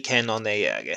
weekend on the jäger.